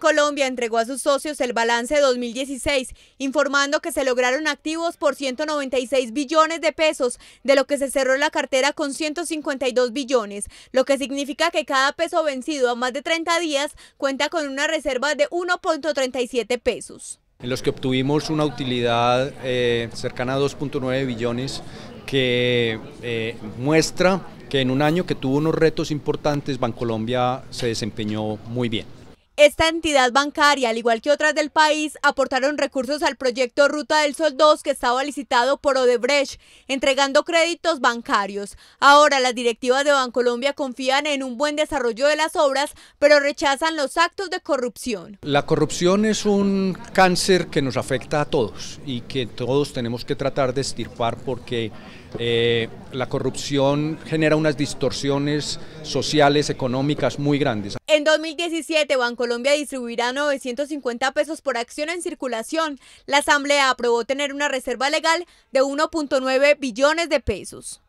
Colombia entregó a sus socios el balance de 2016, informando que se lograron activos por 196 billones de pesos, de lo que se cerró la cartera con 152 billones, lo que significa que cada peso vencido a más de 30 días cuenta con una reserva de 1.37 pesos. En los que obtuvimos una utilidad eh, cercana a 2.9 billones que eh, muestra que en un año que tuvo unos retos importantes, Bancolombia se desempeñó muy bien. Esta entidad bancaria, al igual que otras del país, aportaron recursos al proyecto Ruta del Sol 2 que estaba licitado por Odebrecht, entregando créditos bancarios. Ahora las directivas de Bancolombia confían en un buen desarrollo de las obras, pero rechazan los actos de corrupción. La corrupción es un cáncer que nos afecta a todos y que todos tenemos que tratar de estirpar porque eh, la corrupción genera unas distorsiones sociales, económicas muy grandes. En 2017, Bancolombia distribuirá 950 pesos por acción en circulación. La Asamblea aprobó tener una reserva legal de 1.9 billones de pesos.